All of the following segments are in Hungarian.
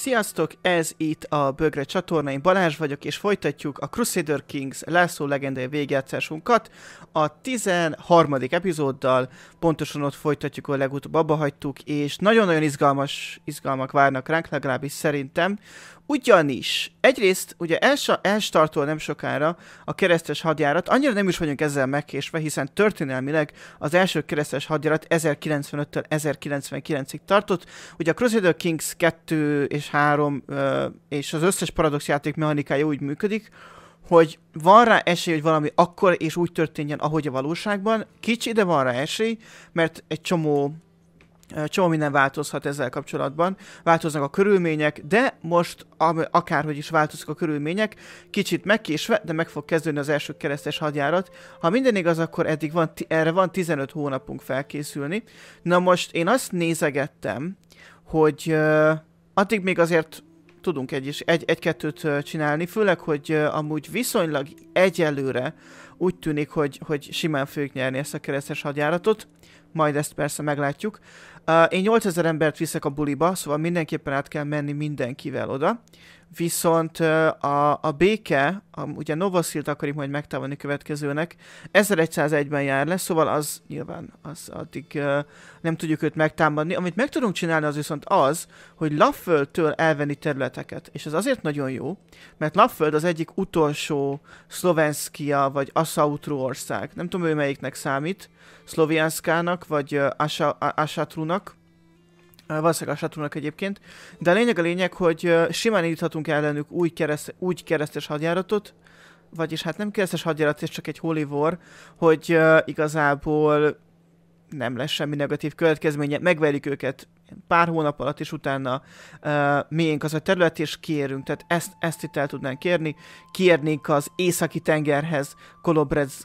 Sziasztok, ez itt a Bögre csatorna, én Balázs vagyok, és folytatjuk a Crusader Kings László legendai végjátszásunkat a 13. epizóddal, pontosan ott folytatjuk, a legutóbb abba hagytuk, és nagyon-nagyon izgalmas, izgalmak várnak ránk, legalábbis szerintem, ugyanis egyrészt ugye els, elstartol nem sokára a keresztes hadjárat, annyira nem is vagyunk ezzel megkésve, hiszen történelmileg az első keresztes hadjárat 1095-től 1099-ig tartott. Ugye a Crusader Kings 2 és 3 és az összes paradox játék mechanikája úgy működik, hogy van rá esély, hogy valami akkor és úgy történjen, ahogy a valóságban. Kicsi, de van rá esély, mert egy csomó csomó minden változhat ezzel kapcsolatban, változnak a körülmények, de most akárhogy is változnak a körülmények, kicsit megkésve, de meg fog kezdődni az első keresztes hadjárat. Ha minden igaz, akkor eddig van, erre van 15 hónapunk felkészülni. Na most én azt nézegettem, hogy uh, addig még azért tudunk egy is egy, egy-kettőt uh, csinálni, főleg, hogy uh, amúgy viszonylag egyelőre úgy tűnik, hogy, hogy simán fogjuk nyerni ezt a keresztes hadjáratot, majd ezt persze meglátjuk. Uh, én 8000 embert viszek a buliba, szóval mindenképpen át kell menni mindenkivel oda viszont a, a béke, a, ugye Novoszilt akarik majd megtávolni következőnek, 1101-ben jár le, szóval az nyilván az addig uh, nem tudjuk őt megtámadni. Amit meg tudunk csinálni az viszont az, hogy Lafföldtől elvenni területeket, és ez azért nagyon jó, mert Lafföld az egyik utolsó Szlovenszkia vagy Asautru ország, nem tudom ő melyiknek számít, Szlovianszkának vagy uh, Asa, valószínűleg a Saturnak egyébként, de a lényeg a lényeg, hogy simán indíthatunk ellenük új kereszt, úgy keresztes hadjáratot, vagyis hát nem keresztes hadjárat, és csak egy holy war, hogy uh, igazából nem lesz semmi negatív következménye, megverjük őket pár hónap alatt, és utána uh, miénk az a terület, és kérünk, tehát ezt, ezt itt el tudnánk kérni, kérnénk az északi tengerhez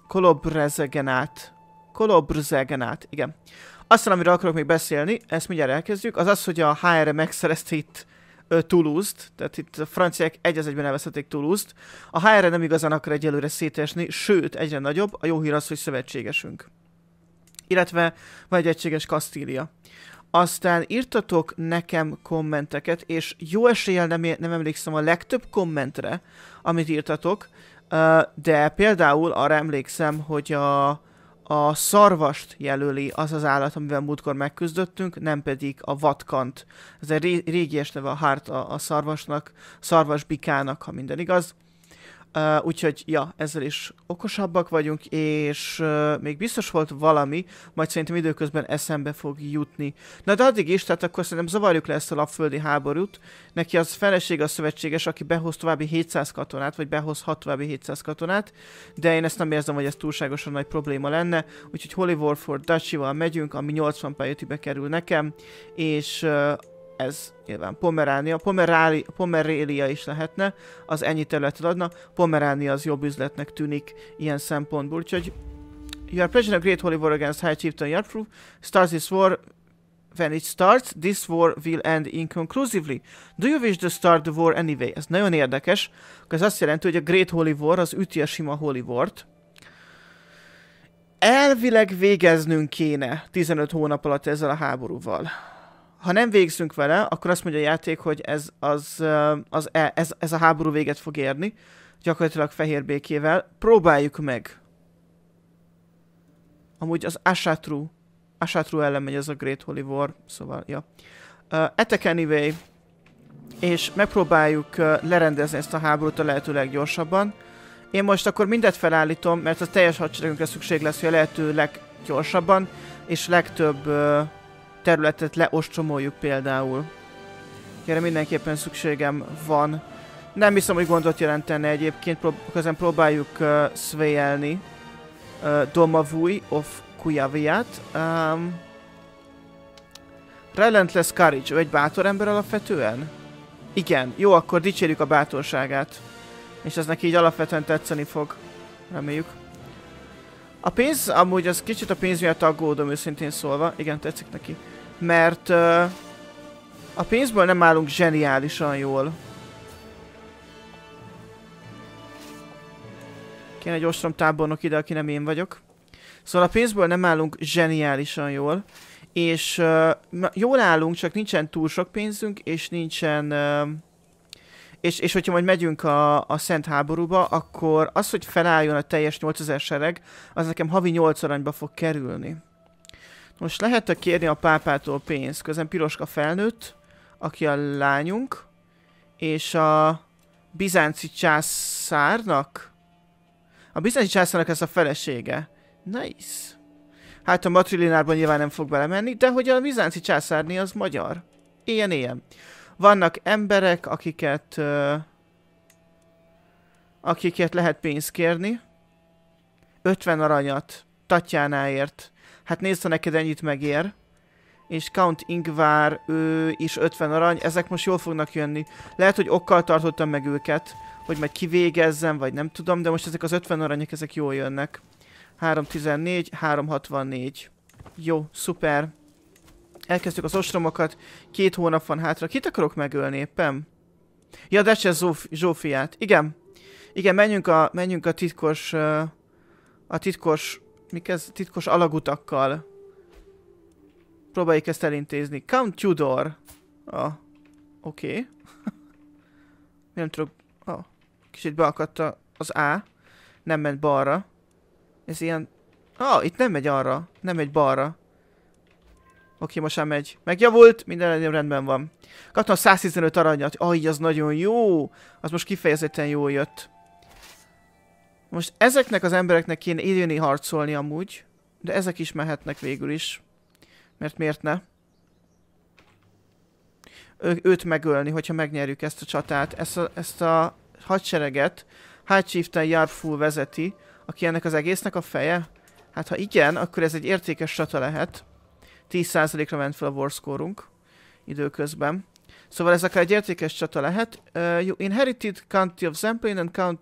Kolobrezegenát, Kolobrzegenát, igen, aztán, amiről akarok még beszélni, ezt mindjárt elkezdjük, az az, hogy a HR megszerezte itt Toulouse-t, tehát itt a franciák egy az egyben elveszették Toulouse-t. A HR nem igazán akar egyelőre szétesni, sőt, egyre nagyobb, a jó hír az, hogy szövetségesünk. Illetve van egy egységes Kastília. Aztán írtatok nekem kommenteket, és jó eséllyel nem, nem emlékszem a legtöbb kommentre, amit írtatok, de például arra emlékszem, hogy a a szarvast jelöli az az állat, amivel múltkor megküzdöttünk, nem pedig a vatkant. Ez egy régi neve a hárt a, a szarvasnak, szarvasbikának, ha minden igaz. Uh, úgyhogy, ja, ezzel is okosabbak vagyunk, és uh, még biztos volt valami, majd szerintem időközben eszembe fog jutni. Na de addig is, tehát akkor szerintem zavarjuk le ezt a lapföldi háborút. Neki az feleség a szövetséges, aki behoz további 700 katonát, vagy behozhat további 700 katonát, de én ezt nem érzem, hogy ez túlságosan nagy probléma lenne, úgyhogy Holy Warford Dutchival megyünk, ami 80 pályatibe kerül nekem, és uh, ez nyilván Pomeránia, Pomeráli, Pomerélia is lehetne, az ennyi területet adna, Pomeránia az jobb üzletnek tűnik ilyen szempontból, úgyhogy You are pledging a great holy war against High Chieftain Yarproof, starts this war when it starts, this war will end inconclusively. Do you wish to start the war anyway? Ez nagyon érdekes, ez azt jelenti, hogy a Great Holy War az üti a sima Holy War-t. Elvileg végeznünk kéne 15 hónap alatt ezzel a háborúval ha nem végzünk vele, akkor azt mondja a játék, hogy ez, az, az, e, ez, ez a háború véget fog érni, gyakorlatilag fehér békével. Próbáljuk meg. Amúgy az Ashatru, Ashatru ellen megy ez a Great Holy War, szóval, ja. Uh, attack anyway, és megpróbáljuk uh, lerendezni ezt a háborút a lehető leggyorsabban. Én most akkor mindet felállítom, mert a teljes hadseregünkre szükség lesz, hogy a lehető leggyorsabban és legtöbb uh, területet leostromoljuk például. Erre mindenképpen szükségem van. Nem hiszem, hogy gondot jelentene egyébként, prób ezen próbáljuk uh, szvejelni uh, Domavui of Kujaviat. Um, Relentless Courage, ő egy bátor ember alapvetően? Igen, jó, akkor dicsérjük a bátorságát. És ez neki így alapvetően tetszeni fog. Reméljük. A pénz, amúgy az kicsit a pénz miatt aggódom őszintén szólva. Igen, tetszik neki mert uh, a pénzből nem állunk zseniálisan jól. Kéne egy ostromtábornok ide, aki nem én vagyok. Szóval a pénzből nem állunk zseniálisan jól, és uh, jól állunk, csak nincsen túl sok pénzünk, és nincsen... Uh, és, és hogyha majd megyünk a, a Szent háborúba, akkor az, hogy felálljon a teljes 8000 sereg, az nekem havi 8 aranyba fog kerülni. Most lehet-e kérni a pápától pénzt? Közben Piroska felnőtt, aki a lányunk, és a bizánci császárnak? A bizánci császárnak ez a felesége. Nice. Hát a matrilinárban nyilván nem fog belemenni, de hogy a bizánci császárné az magyar. Ilyen, ilyen. Vannak emberek, akiket... Uh, akiket lehet pénzt kérni. 50 aranyat. Tatjánáért hát nézd, ha neked ennyit megér. És Count Ingvar ő is 50 arany, ezek most jól fognak jönni. Lehet, hogy okkal tartottam meg őket, hogy majd kivégezzem, vagy nem tudom, de most ezek az 50 aranyok, ezek jól jönnek. 314, 364. Jó, szuper. Elkezdtük az ostromokat, két hónap van hátra. Kit akarok megölni éppen? Ja, de Zóf Zsófiát. Igen. Igen, menjünk a, menjünk a titkos... Uh, a titkos mik ez titkos alagutakkal. Próbáljuk ezt elintézni. Count Tudor. Ah, oké. Okay. nem tudok... Ah, kicsit beakadt az A. Nem ment balra. Ez ilyen... Ah, itt nem megy arra. Nem megy balra. Oké, most már megy. Megjavult, minden rendben van. Kaptam 115 aranyat. Aj, az nagyon jó. Az most kifejezetten jól jött. Most ezeknek az embereknek kéne időni harcolni amúgy, de ezek is mehetnek végül is. Mert miért ne? Ő, őt megölni, hogyha megnyerjük ezt a csatát. Ezt a, ezt a hadsereget High Chieftain Yarful vezeti, aki ennek az egésznek a feje. Hát ha igen, akkor ez egy értékes csata lehet. 10%-ra ment fel a warscore-unk időközben. Szóval ez akár egy értékes csata lehet. Uh, you inherited County of Zemplén and Count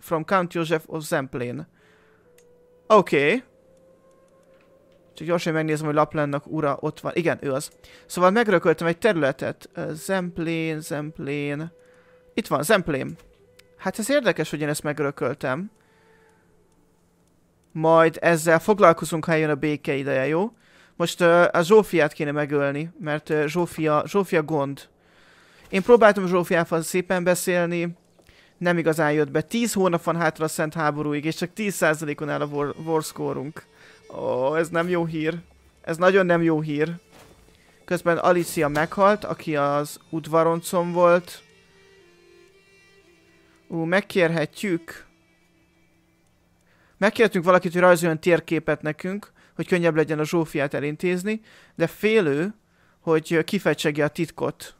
from Count Joseph of Zemplén. Oké. Okay. Csak gyorsan megnézem, hogy Laplandnak ura ott van. Igen, ő az. Szóval megrököltem egy területet. Zemplén, Zemplén. Itt van, Zemplén. Hát ez érdekes, hogy én ezt megrököltem. Majd ezzel foglalkozunk, ha jön a béke ideje, jó? Most uh, a Zsófiát kéne megölni, mert uh, Zsófia, Zsófia gond. Én próbáltam Zsófiával szépen beszélni, nem igazán jött be. 10 hónap van hátra a Szent Háborúig, és csak 10%-on áll a war, war Ó, oh, ez nem jó hír. Ez nagyon nem jó hír. Közben Alicia meghalt, aki az udvaroncom volt. Ú, uh, megkérhetjük. Megkértünk valakit, hogy rajzoljon térképet nekünk, hogy könnyebb legyen a Zsófiát elintézni, de félő, hogy kifejtsegje a titkot.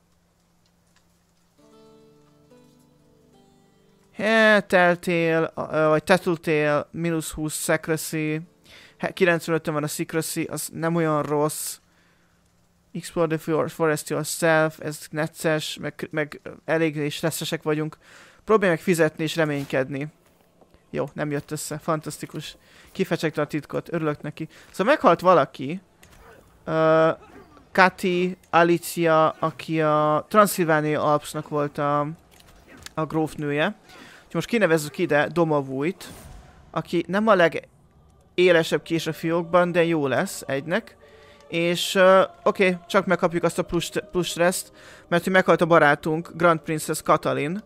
teltél, vagy tetultél, mínusz 20 secrecy, 95 van a secrecy, az nem olyan rossz. Explore the forest yourself, ez netces, meg, meg elég leszesek vagyunk. Próbálj meg fizetni és reménykedni. Jó, nem jött össze, fantasztikus. Kifecsegte a titkot, örülök neki. Szóval meghalt valaki. Uh, Kati Alicia, aki a Transzilvánia Alpsnak volt a, a grófnője most kinevezzük ide Domavújt, aki nem a legélesebb kés a fiókban, de jó lesz egynek. És uh, oké, okay, csak megkapjuk azt a plusz, plusz stresszt, mert hogy meghalt a barátunk, Grand Princess Katalin,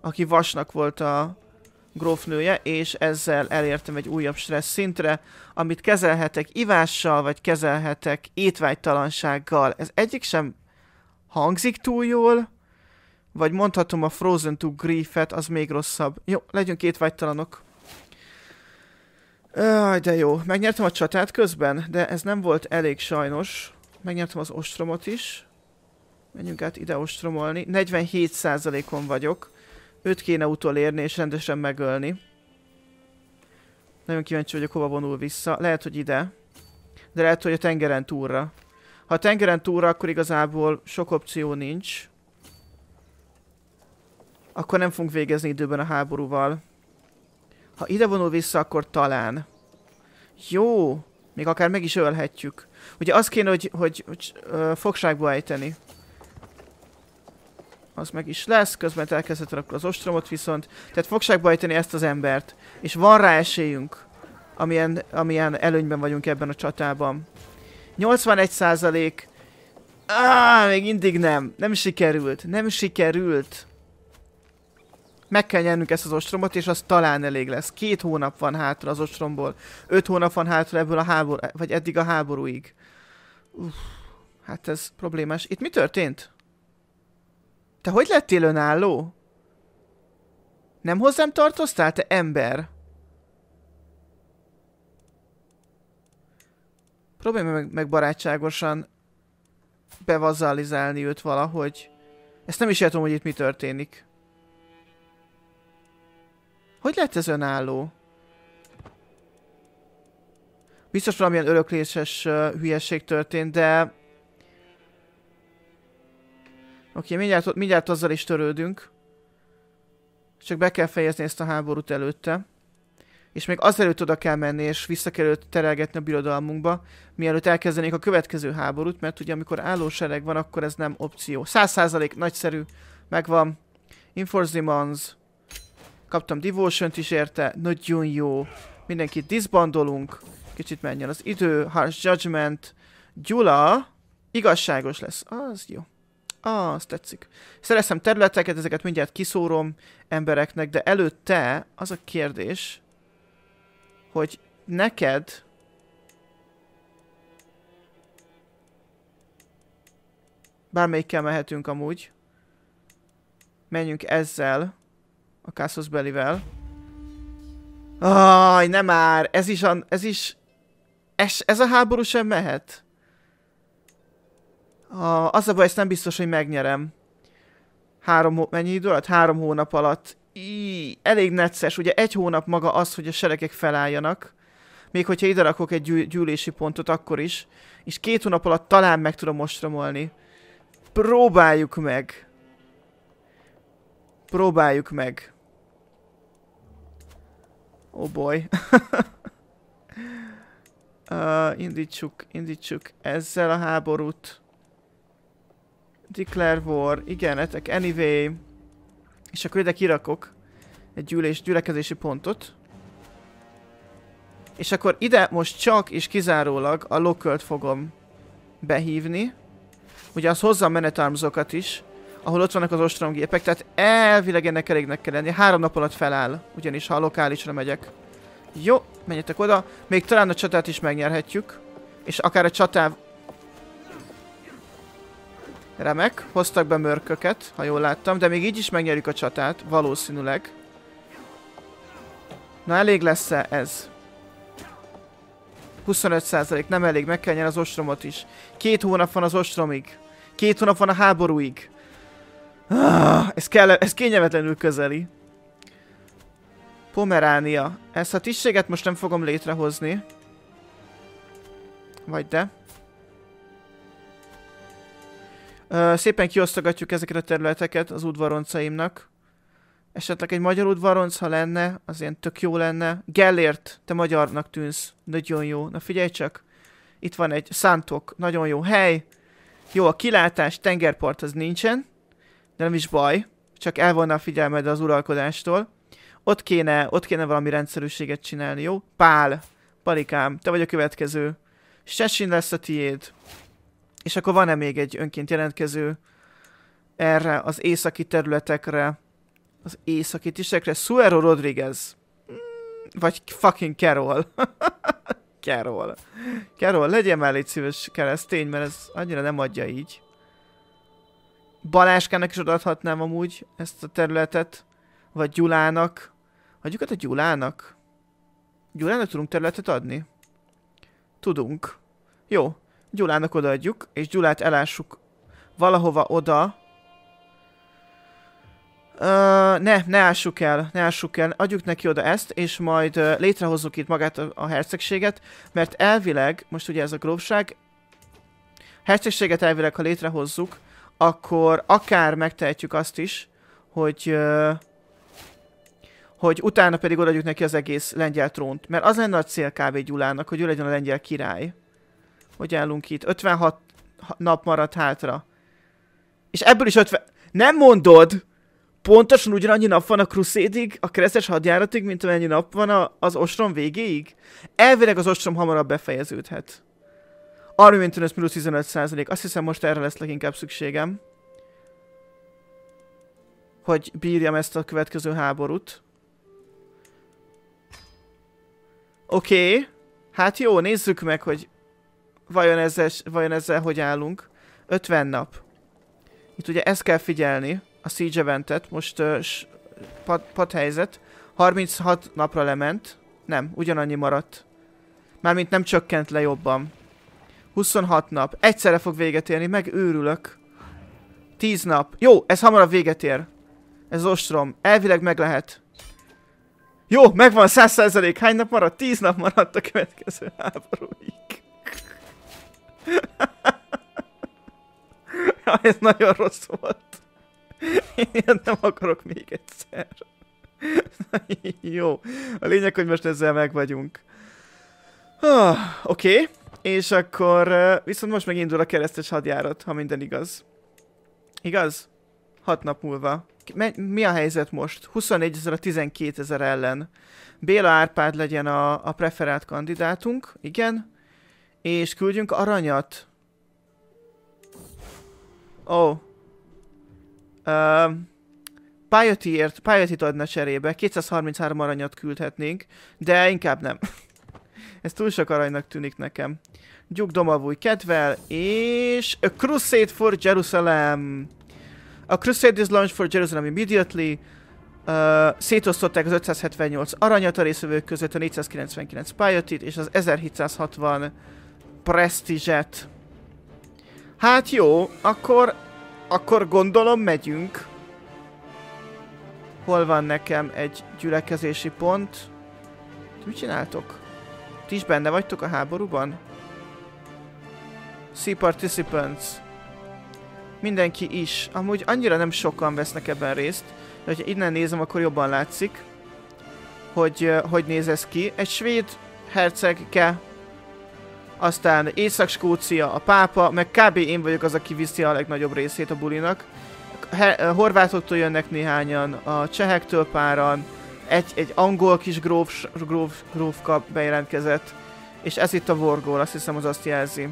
aki vasnak volt a grófnője, és ezzel elértem egy újabb stressz szintre, amit kezelhetek ivással, vagy kezelhetek étvágytalansággal. Ez egyik sem hangzik túl jól, vagy mondhatom a Frozen to Grief-et, az még rosszabb. Jó, legyünk két vágytalanok. Aj, de jó. Megnyertem a csatát közben, de ez nem volt elég sajnos. Megnyertem az ostromot is. Menjünk át ide ostromolni. 47%-on vagyok. Őt kéne utolérni és rendesen megölni. Nagyon kíváncsi vagyok, hova vonul vissza. Lehet, hogy ide. De lehet, hogy a tengeren túlra. Ha a tengeren túlra, akkor igazából sok opció nincs akkor nem fogunk végezni időben a háborúval. Ha ide vonul vissza, akkor talán. Jó, még akár meg is ölhetjük. Ugye az kéne, hogy, hogy, hogy ö, fogságba ejteni. Az meg is lesz, közben elkezdett rakni az ostromot viszont. Tehát fogságba ejteni ezt az embert. És van rá esélyünk, amilyen, amilyen előnyben vagyunk ebben a csatában. 81 százalék. Ah, még mindig nem. Nem sikerült. Nem sikerült meg kell nyernünk ezt az ostromot, és az talán elég lesz. Két hónap van hátra az ostromból. Öt hónap van hátra ebből a háború, vagy eddig a háborúig. Uff, hát ez problémás. Itt mi történt? Te hogy lettél önálló? Nem hozzám tartoztál, te ember? Próbálj meg, meg barátságosan bevazalizálni őt valahogy. Ezt nem is értem, hogy itt mi történik. Hogy lett ez önálló? Biztos valamilyen örökléses uh, hülyeség történt, de... Oké, okay, mindjárt, mindjárt azzal is törődünk. Csak be kell fejezni ezt a háborút előtte. És még azelőtt oda kell menni, és vissza kell őt terelgetni a birodalmunkba, mielőtt elkezdenék a következő háborút, mert ugye amikor sereg van, akkor ez nem opció. 100 százalék, nagyszerű, megvan. Inforce demands kaptam devotion is érte, nagyon jó. Mindenkit diszbandolunk, kicsit menjen az idő, harsh judgment. Gyula igazságos lesz, az jó. Ah, azt tetszik. Szereztem területeket, ezeket mindjárt kiszórom embereknek, de előtte az a kérdés, hogy neked Bármelyikkel mehetünk amúgy. Menjünk ezzel a Kassos belivel. Aj, nem már, ez is, an, ez is, ez, ez a háború sem mehet. A, az a baj, ezt nem biztos, hogy megnyerem. Három, mennyi idő alatt? Három hónap alatt. Í, elég necces, ugye egy hónap maga az, hogy a seregek felálljanak. Még hogyha ide rakok egy gyű, gyűlési pontot, akkor is. És két hónap alatt talán meg tudom mostromolni. Próbáljuk meg. Próbáljuk meg. Oh boy. uh, indítsuk, indítsuk ezzel a háborút. Declare war. Igen, etek anyway. És akkor ide kirakok egy gyűlés, gyülekezési pontot. És akkor ide most csak és kizárólag a lokölt fogom behívni. Ugye az hozza a menetarmzokat is ahol ott vannak az ostromgépek, tehát elvileg ennek elégnek kell lenni. Három nap alatt feláll, ugyanis ha a lokálisra megyek. Jó, menjetek oda, még talán a csatát is megnyerhetjük, és akár a csatáv... Remek, hoztak be mörköket, ha jól láttam, de még így is megnyerjük a csatát, valószínűleg. Na elég lesz-e ez? 25% nem elég, meg kell nyerni az ostromot is. Két hónap van az ostromig. Két hónap van a háborúig. Ah, ez, kell, ez kényelmetlenül közeli. Pomeránia. Ezt a tisztséget most nem fogom létrehozni. Vagy de. Ö, szépen kiosztogatjuk ezeket a területeket az udvaroncaimnak. Esetleg egy magyar udvaronc, ha lenne, az ilyen tök jó lenne. Gellért, te magyarnak tűnsz. Nagyon jó. Na figyelj csak. Itt van egy szántok. Nagyon jó hely. Jó a kilátás, tengerpart az nincsen de nem is baj, csak elvonna a figyelmed az uralkodástól. Ott kéne, ott kéne valami rendszerűséget csinálni, jó? Pál, palikám, te vagy a következő. Sessin lesz a tiéd. És akkor van-e még egy önként jelentkező erre az északi területekre, az északi tisekre? Suero Rodriguez. Mm, vagy fucking Carol. Carol. Carol, Legyen már egy szíves, keresztény, mert ez annyira nem adja így. Baláskának is odaadhatnám amúgy ezt a területet, vagy Gyulának. Adjuk a Gyulának? Gyulának tudunk területet adni? Tudunk. Jó, Gyulának odaadjuk, és Gyulát elássuk valahova oda. Uh, ne, ne ássuk el, ne ássuk el, adjuk neki oda ezt, és majd uh, létrehozzuk itt magát a, a hercegséget, mert elvileg, most ugye ez a grófság, hercegséget elvileg, ha létrehozzuk, akkor akár megtehetjük azt is, hogy hogy utána pedig odaadjuk neki az egész lengyel trónt. Mert az lenne a cél kb. Gyulának, hogy ő legyen a lengyel király. Hogy állunk itt? 56 nap maradt hátra. És ebből is 50... Nem mondod! Pontosan ugyanannyi nap van a Crusadig, a keresztes hadjáratig, mint amennyi nap van a, az ostrom végéig? Elvileg az ostrom hamarabb befejeződhet. Army maintenance plusz 15 Azt hiszem most erre lesz leginkább szükségem. Hogy bírjam ezt a következő háborút. Oké. Okay. Hát jó, nézzük meg, hogy vajon ezzel, vajon ezzel hogy állunk. 50 nap. Itt ugye ezt kell figyelni, a siege eventet, most uh, pat, pat helyzet. 36 napra lement. Nem, ugyanannyi maradt. Mármint nem csökkent le jobban. 26 nap. Egyszerre fog véget érni, Meg őrülök. 10 nap. Jó, ez hamarabb véget ér. Ez ostrom. Elvileg meg lehet. Jó, megvan 100%. Hány nap maradt? 10 nap maradt a következő háborúig. ja, ez nagyon rossz volt. Én nem akarok még egyszer. Jó. A lényeg, hogy most ezzel meg vagyunk. Ah, Oké. Okay. És akkor viszont most megindul a keresztes hadjárat, ha minden igaz. Igaz? Hat nap múlva. Mi a helyzet most? 24 ezer a 12 ezer ellen. Béla Árpád legyen a, a preferált kandidátunk, igen. És küldjünk aranyat. Ó. Oh. Uh, Piety-ért, adna cserébe. 233 aranyat küldhetnénk, de inkább nem. Ez túl sok aranynak tűnik nekem gyugdomavúj kedvel, és A Crusade for Jerusalem. A Crusade is launched for Jerusalem immediately. Uh, szétosztották az 578 aranyat a részvevők között, a 499 piety és az 1760 prestizset. Hát jó, akkor, akkor gondolom megyünk. Hol van nekem egy gyülekezési pont? Mit csináltok? Ti is benne vagytok a háborúban? See participants. Mindenki is. Amúgy annyira nem sokan vesznek ebben részt, de ha innen nézem, akkor jobban látszik, hogy hogy néz ez ki. Egy svéd hercegke, aztán Észak-Skócia, a pápa, meg kb. én vagyok az, aki viszi a legnagyobb részét a bulinak. Horvátoktól jönnek néhányan, a csehektől páran, egy, egy angol kis gróf, gróf, grófka bejelentkezett, és ez itt a Vorgól, azt hiszem az azt jelzi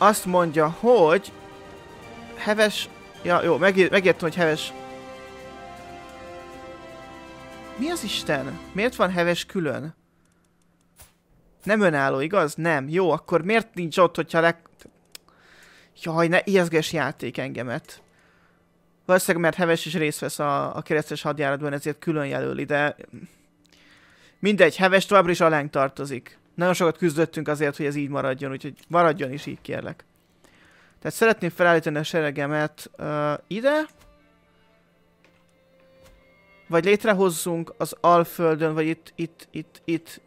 azt mondja, hogy heves... Ja, jó, megért, megértem, hogy heves... Mi az Isten? Miért van heves külön? Nem önálló, igaz? Nem. Jó, akkor miért nincs ott, hogyha leg... Jaj, ne ijeszges játék engemet. Valószínűleg, mert Heves is részt vesz a, a keresztes hadjáratban, ezért külön jelöli, de... Mindegy, Heves továbbra is alánk tartozik. Nagyon sokat küzdöttünk azért, hogy ez így maradjon, úgyhogy maradjon is így kérlek. Tehát szeretném felállítani a seregemet uh, ide. Vagy létrehozzunk az Alföldön, vagy itt, itt, itt, itt.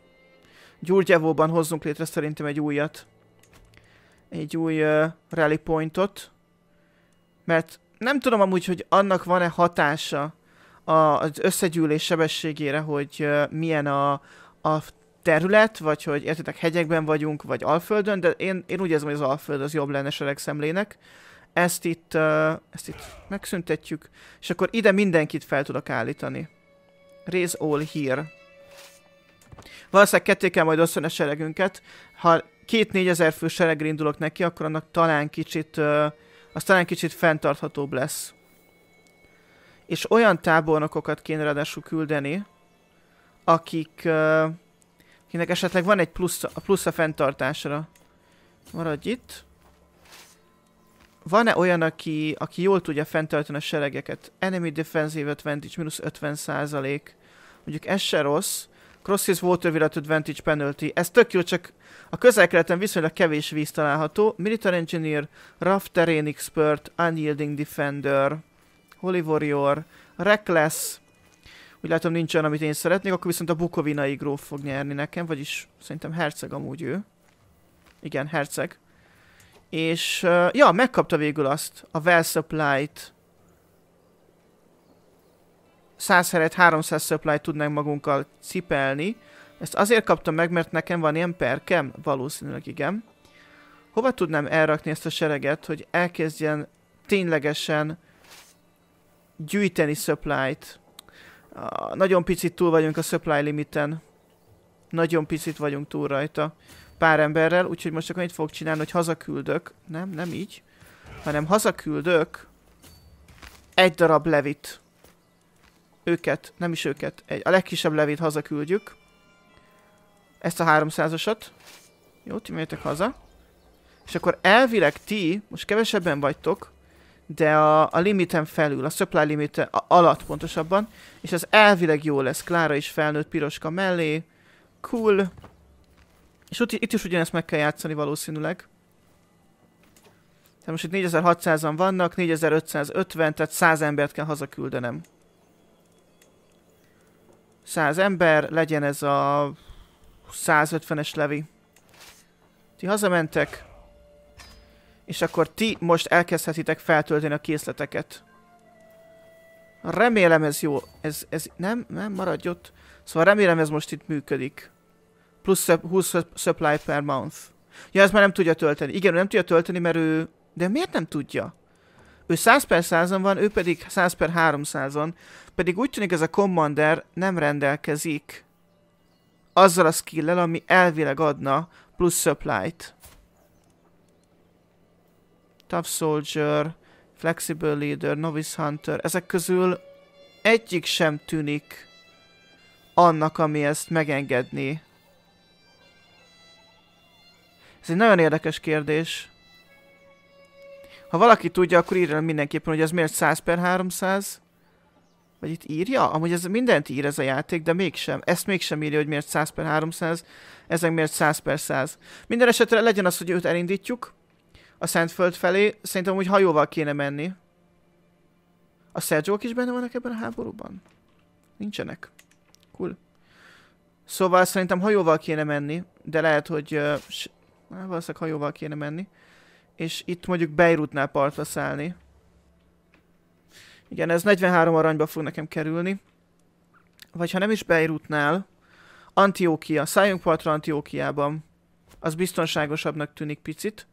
Gyurgyevóban hozzunk létre szerintem egy újat. Egy új uh, rally pointot. Mert nem tudom amúgy, hogy annak van-e hatása az összegyűlés sebességére, hogy uh, milyen a, a terület, vagy hogy értitek, hegyekben vagyunk, vagy Alföldön, de én, én úgy érzem, hogy az Alföld az jobb lenne szemlének. Ezt itt, ezt itt megszüntetjük, és akkor ide mindenkit fel tudok állítani. Raise all here. Valószínűleg ketté kell majd osztani a seregünket. Ha két négyezer fő seregre indulok neki, akkor annak talán kicsit, az talán kicsit fenntarthatóbb lesz. És olyan tábornokokat kéne ráadásul küldeni, akik Kinek esetleg van egy plusz, plusz a fenntartásra. Maradj itt. Van-e olyan, aki, aki jól tudja fenntartani a seregeket? Enemy defensive advantage, mínusz 50 százalék. Mondjuk ez se rossz. his water without advantage penalty. Ez tök jó, csak a közelkeleten viszonylag kevés víz található. Military engineer, rough terrain expert, unyielding defender, holy warrior, reckless, úgy látom nincs olyan, amit én szeretnék, akkor viszont a bukovinai gróf fog nyerni nekem, vagyis szerintem herceg amúgy ő. Igen, herceg. És, uh, ja, megkapta végül azt, a well supply-t. 100 heret, 300 supply tudnánk magunkkal cipelni. Ezt azért kaptam meg, mert nekem van ilyen perkem? Valószínűleg igen. Hova tudnám elrakni ezt a sereget, hogy elkezdjen ténylegesen gyűjteni supply-t? nagyon picit túl vagyunk a supply limiten. Nagyon picit vagyunk túl rajta. Pár emberrel, úgyhogy most csak annyit fogok csinálni, hogy hazaküldök. Nem, nem így. Hanem hazaküldök egy darab levit. Őket, nem is őket, egy, a legkisebb levit hazaküldjük. Ezt a 300-asat. Jó, ti haza. És akkor elvileg ti, most kevesebben vagytok, de a, a limiten felül, a supply limit alatt pontosabban, és az elvileg jó lesz, Klára is felnőtt piroska mellé, cool, és ott, itt is ugyanezt meg kell játszani valószínűleg. Tehát most itt 4600-an vannak, 4550, tehát 100 embert kell hazaküldenem. 100 ember, legyen ez a 150-es levi. Ti hazamentek, és akkor ti most elkezdhetitek feltölteni a készleteket. Remélem ez jó. Ez, ez nem, nem maradj ott. Szóval remélem ez most itt működik. Plusz 20 supply per month. Ja, ez már nem tudja tölteni. Igen, nem tudja tölteni, mert ő... De miért nem tudja? Ő 100 per 100 van, ő pedig 100 per 300-on. Pedig úgy tűnik ez a Commander nem rendelkezik azzal a skill ami elvileg adna plusz supply-t. Tough Soldier, Flexible Leader, Novice Hunter, ezek közül egyik sem tűnik annak, ami ezt megengedni. Ez egy nagyon érdekes kérdés. Ha valaki tudja, akkor írja mindenképpen, hogy ez miért 100 per 300. Vagy itt írja? Amúgy ez mindent ír ez a játék, de mégsem. Ezt mégsem írja, hogy miért 100 per 300, ezek miért 100 per 100. Minden esetre legyen az, hogy őt elindítjuk a Szentföld felé. Szerintem úgy hajóval kéne menni. A sergio is benne vannak ebben a háborúban? Nincsenek. Cool. Szóval szerintem hajóval kéne menni, de lehet, hogy... Uh, valószínűleg hajóval kéne menni. És itt mondjuk Beirutnál partra szállni. Igen, ez 43 aranyba fog nekem kerülni. Vagy ha nem is Beirutnál, Antiókia, szálljunk partra Antiókiában. Az biztonságosabbnak tűnik picit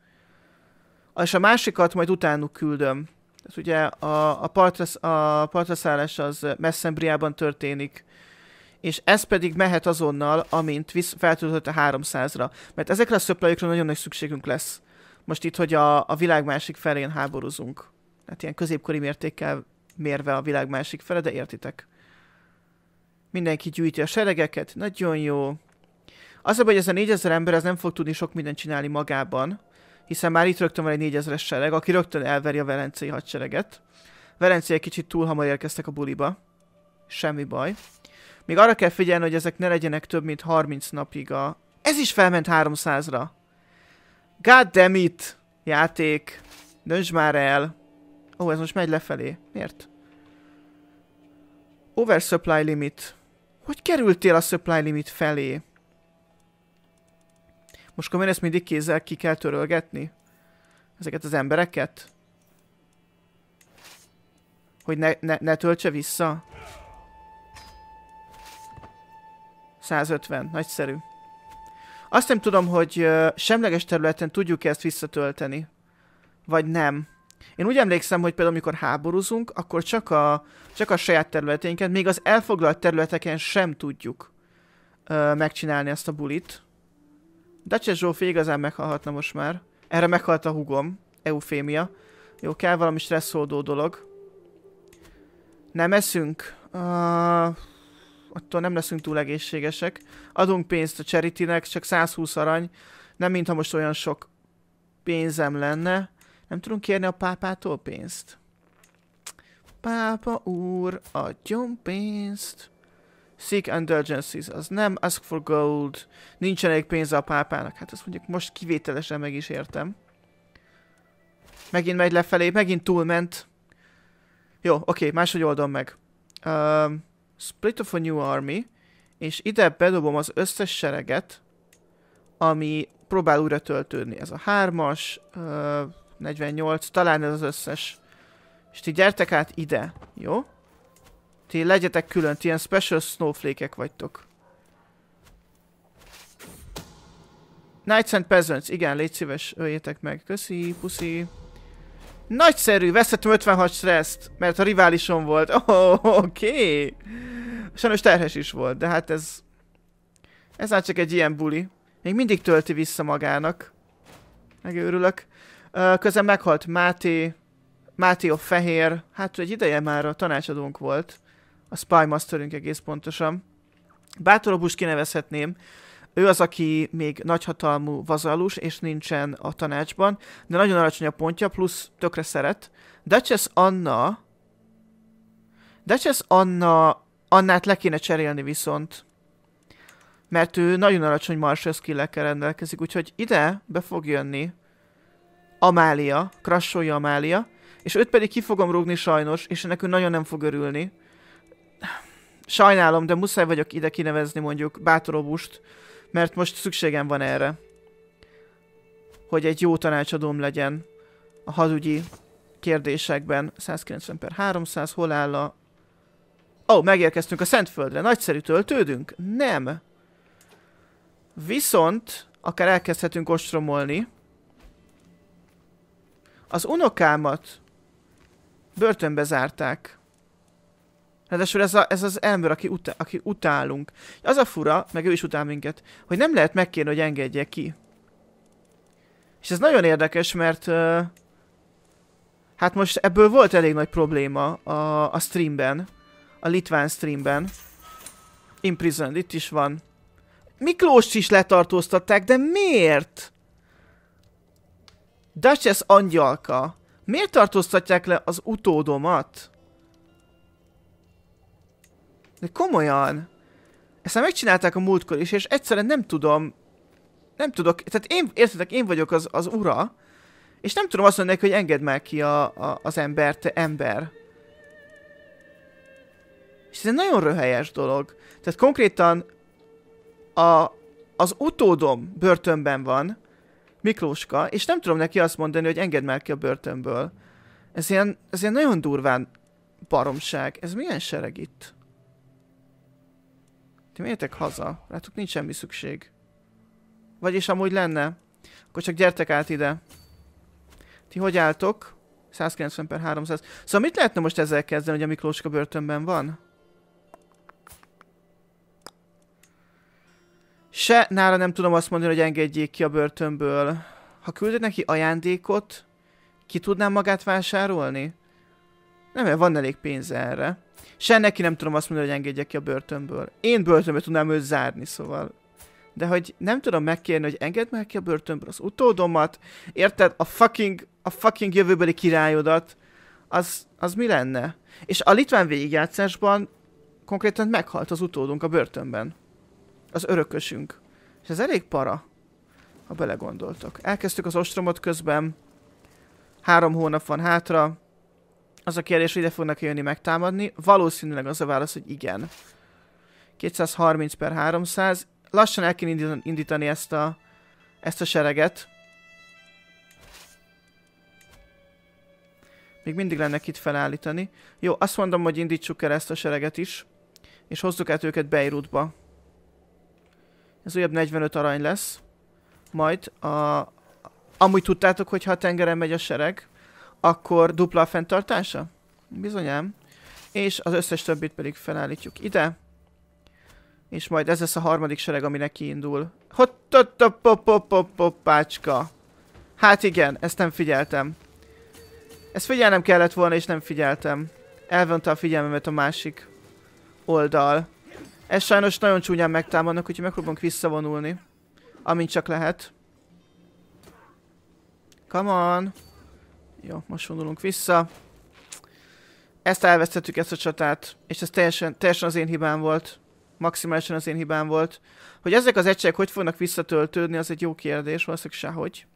és a másikat majd utánuk küldöm. Ez ugye a, a, partra, a partraszállás az Messzembriában történik, és ez pedig mehet azonnal, amint visz, feltöltött a 300-ra. Mert ezekre a szöplajokra nagyon nagy szükségünk lesz. Most itt, hogy a, a világ másik felén háborúzunk. Hát ilyen középkori mértékkel mérve a világ másik fele, de értitek. Mindenki gyűjti a seregeket, nagyon jó. Az a hogy ez a 4000 ember ez nem fog tudni sok mindent csinálni magában, hiszen már itt rögtön van egy 4000-es sereg, aki rögtön elveri a velencei hadsereget. egy kicsit túl hamar érkeztek a buliba. Semmi baj. Még arra kell figyelni, hogy ezek ne legyenek több, mint 30 napig a... Ez is felment 300-ra! God damn it! Játék! Döntsd már el! Ó, ez most megy lefelé. Miért? Oversupply limit. Hogy kerültél a supply limit felé? Most komolyan, ezt mindig kézzel ki kell törölgetni? Ezeket az embereket? Hogy ne, ne, ne töltse vissza? 150, nagyszerű. Azt nem tudom, hogy semleges területen tudjuk -e ezt visszatölteni. Vagy nem. Én úgy emlékszem, hogy például amikor háborúzunk, akkor csak a, csak a saját területénket, még az elfoglalt területeken sem tudjuk ö, megcsinálni ezt a bulit. Dacia Zsófi igazán meghalhatna most már. Erre meghalt a hugom. Eufémia. Jó, kell valami stresszoldó dolog. Nem eszünk. Uh, attól nem leszünk túl egészségesek. Adunk pénzt a charity csak 120 arany. Nem mintha most olyan sok pénzem lenne. Nem tudunk kérni a pápától pénzt. Pápa úr, adjon pénzt. Seek indulgencies, az nem, ask for gold, nincsen elég pénze a pápának. Hát ezt mondjuk most kivételesen meg is értem. Megint megy lefelé, megint túlment. Jó, oké, okay, máshogy oldom meg. Um, split of a new army, és ide bedobom az összes sereget, ami próbál újra töltődni. Ez a 3-as, uh, 48, talán ez az összes. És ti gyertek át ide, jó? Ti legyetek külön, ti ilyen special snowflake-ek vagytok. Knights and Peasants, igen, légy szíves, öljétek meg. Köszi, puszi. Nagyszerű, veszettem 56 stresszt, mert a riválisom volt. Oh, oké. Okay. Sajnos terhes is volt, de hát ez... Ez már csak egy ilyen buli. Még mindig tölti vissza magának. Megőrülök. Közben meghalt Máté. Máté a fehér. Hát egy ideje már a tanácsadónk volt a Spy Masterünk egész pontosan. Bátorobust kinevezhetném, ő az, aki még nagyhatalmú vazalus, és nincsen a tanácsban, de nagyon alacsony a pontja, plusz tökre szeret. Duchess Anna... Duchess Anna... Annát le kéne cserélni viszont. Mert ő nagyon alacsony marshall skill rendelkezik, úgyhogy ide be fog jönni Amália, krassolja Amália, és őt pedig ki fogom rúgni sajnos, és ennek ő nagyon nem fog örülni sajnálom, de muszáj vagyok ide kinevezni mondjuk Bátorobust, mert most szükségem van erre. Hogy egy jó tanácsadóm legyen a hazugyi kérdésekben. 190 per 300, hol áll a... Ó, oh, megérkeztünk a Szentföldre. Nagyszerű, töltődünk? Nem. Viszont akár elkezdhetünk ostromolni. Az unokámat börtönbe zárták. Ráadásul ez, a, ez az ember, aki, utá, aki utálunk. Az a fura, meg ő is utál minket, hogy nem lehet megkérni, hogy engedje ki. És ez nagyon érdekes, mert... hát most ebből volt elég nagy probléma a, a streamben. A litván streamben. Imprisoned, itt is van. Miklós is letartóztatták, de miért? Duchess angyalka. Miért tartóztatják le az utódomat? De komolyan. Ezt már megcsinálták a múltkor is, és egyszerűen nem tudom, nem tudok, tehát én, értetek, én vagyok az, az ura, és nem tudom azt mondani, hogy engedd már ki a, a, az ember, te ember. És ez egy nagyon röhelyes dolog. Tehát konkrétan a, az utódom börtönben van, Miklóska, és nem tudom neki azt mondani, hogy engedd már ki a börtönből. Ez ilyen, ez ilyen nagyon durván baromság. Ez milyen sereg itt? Ti menjetek haza, látok nincs semmi szükség. Vagyis amúgy lenne. Akkor csak gyertek át ide. Ti hogy álltok? 190 per 300. Szóval mit lehetne most ezzel kezdeni, hogy a Miklóska börtönben van? Se nála nem tudom azt mondani, hogy engedjék ki a börtönből. Ha küldött neki ajándékot, ki tudnám magát vásárolni? Nem, mert van elég pénze erre. Se hát neki nem tudom azt mondani, hogy engedjek ki a börtönből. Én börtönbe tudnám őt zárni, szóval. De hogy nem tudom megkérni, hogy engedd meg ki a börtönből az utódomat, érted? A fucking, a fucking jövőbeli királyodat, az, az mi lenne? És a litván végigjátszásban konkrétan meghalt az utódunk a börtönben. Az örökösünk. És ez elég para, ha belegondoltok. Elkezdtük az ostromot közben, három hónap van hátra, az a kérdés, hogy ide fognak jönni megtámadni. Valószínűleg az a válasz, hogy igen. 230 per 300. Lassan el kell indítani ezt a, ezt a sereget. Még mindig lenne itt felállítani. Jó, azt mondom, hogy indítsuk el ezt a sereget is. És hozzuk át őket Beirutba. Ez újabb 45 arany lesz. Majd a... Amúgy tudtátok, hogy ha a tengeren megy a sereg, akkor dupla a fenntartása? Bizonyám. És az összes többit pedig felállítjuk ide. És majd ez lesz a harmadik sereg, ami neki indul. Hoppácska. Hát igen, ezt nem figyeltem. Ezt figyelnem kellett volna, és nem figyeltem. Elvonta a figyelmemet a másik oldal. Ez sajnos nagyon csúnyán megtámadnak, úgyhogy megpróbálunk visszavonulni. Amint csak lehet. Come on. Jó, most vonulunk vissza. Ezt elvesztettük, ezt a csatát, és ez teljesen, teljesen az én hibám volt. Maximálisan az én hibám volt. Hogy ezek az egységek hogy fognak visszatöltődni, az egy jó kérdés, valószínűleg sehogy.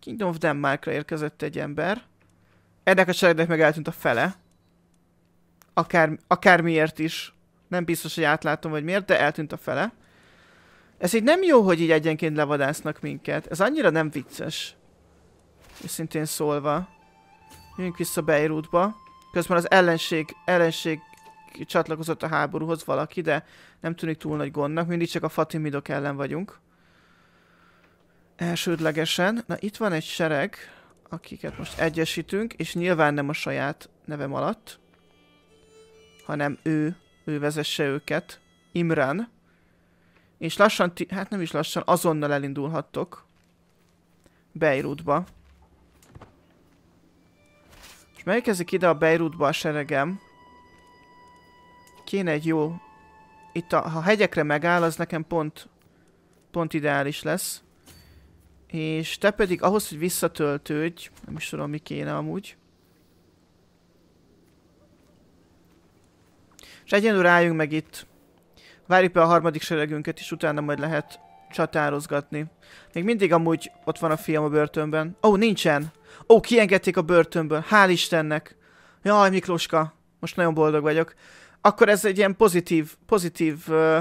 Kingdom of Denmarkra érkezett egy ember. Ennek a cserének meg eltűnt a fele. Akár, akár miért is. Nem biztos, hogy átlátom, hogy miért, de eltűnt a fele. Ez így nem jó, hogy így egyenként levadásznak minket. Ez annyira nem vicces. Őszintén szólva. Jöjjünk vissza Beirutba. Közben az ellenség, ellenség csatlakozott a háborúhoz valaki, de nem tűnik túl nagy gondnak. Mindig csak a Fatimidok ellen vagyunk. Elsődlegesen. Na itt van egy sereg, akiket most egyesítünk, és nyilván nem a saját nevem alatt, hanem ő, ő vezesse őket. Imran. És lassan, ti, hát nem is lassan, azonnal elindulhattok Beirutba. És megérkezik ide a Beirutba a seregem. Kéne egy jó... Itt a, ha hegyekre megáll, az nekem pont, pont ideális lesz. És te pedig ahhoz, hogy visszatöltődj, nem is tudom mi kéne amúgy. És egyenlő rájunk meg itt. Várjuk be a harmadik seregünket, és utána majd lehet csatározgatni. Még mindig amúgy ott van a fiam a börtönben. Ó, oh, nincsen! Ó, oh, kiengedték a börtönből, hál' Istennek! Jaj, Miklóska, most nagyon boldog vagyok. Akkor ez egy ilyen pozitív, pozitív uh,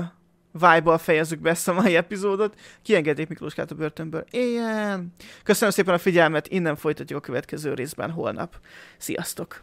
vibe-bal fejezzük be ezt a mai epizódot. Kiengedték Miklóskát a börtönből. Ilyen! Köszönöm szépen a figyelmet, innen folytatjuk a következő részben holnap. Sziasztok!